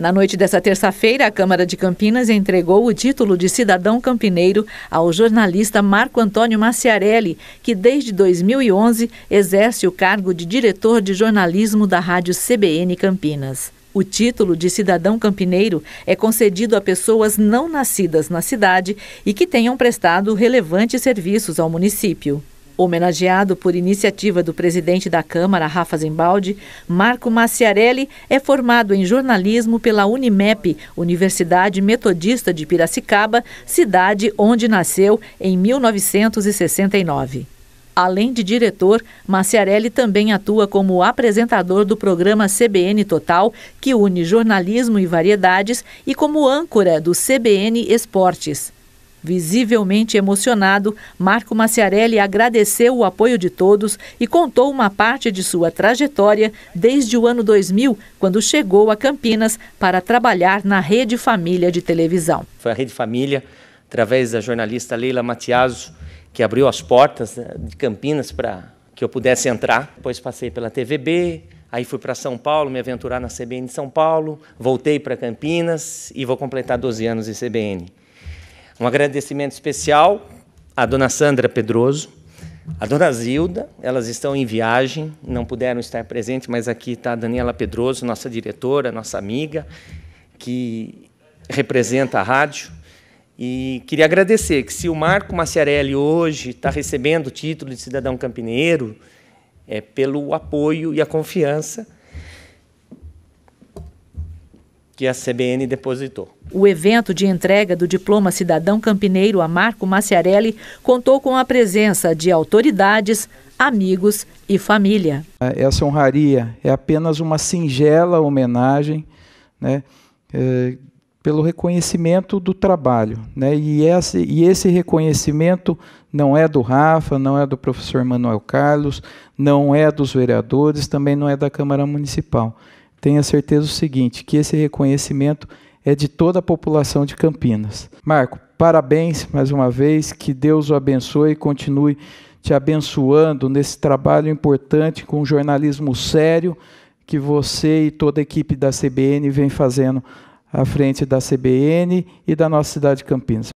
Na noite dessa terça-feira, a Câmara de Campinas entregou o título de cidadão campineiro ao jornalista Marco Antônio Maciarelli, que desde 2011 exerce o cargo de diretor de jornalismo da Rádio CBN Campinas. O título de cidadão campineiro é concedido a pessoas não nascidas na cidade e que tenham prestado relevantes serviços ao município. Homenageado por iniciativa do presidente da Câmara, Rafa Zimbaldi, Marco Maciarelli é formado em jornalismo pela Unimep, Universidade Metodista de Piracicaba, cidade onde nasceu em 1969. Além de diretor, Maciarelli também atua como apresentador do programa CBN Total, que une jornalismo e variedades, e como âncora do CBN Esportes. Visivelmente emocionado, Marco Maciarelli agradeceu o apoio de todos e contou uma parte de sua trajetória desde o ano 2000, quando chegou a Campinas para trabalhar na Rede Família de televisão. Foi a Rede Família, através da jornalista Leila Matiaso, que abriu as portas né, de Campinas para que eu pudesse entrar. Depois passei pela TVB, Aí fui para São Paulo, me aventurar na CBN de São Paulo, voltei para Campinas e vou completar 12 anos em CBN. Um agradecimento especial à dona Sandra Pedroso, à dona Zilda, elas estão em viagem, não puderam estar presentes, mas aqui está a Daniela Pedroso, nossa diretora, nossa amiga, que representa a rádio. E queria agradecer que se o Marco Maciarelli hoje está recebendo o título de cidadão campineiro, é pelo apoio e a confiança que a CBN depositou. O evento de entrega do diploma cidadão campineiro a Marco Maciarelli contou com a presença de autoridades, amigos e família. É, essa honraria é apenas uma singela homenagem né, é, pelo reconhecimento do trabalho. Né, e, esse, e esse reconhecimento não é do Rafa, não é do professor Manuel Carlos, não é dos vereadores, também não é da Câmara Municipal tenha certeza o seguinte, que esse reconhecimento é de toda a população de Campinas. Marco, parabéns mais uma vez, que Deus o abençoe e continue te abençoando nesse trabalho importante com jornalismo sério que você e toda a equipe da CBN vem fazendo à frente da CBN e da nossa cidade de Campinas.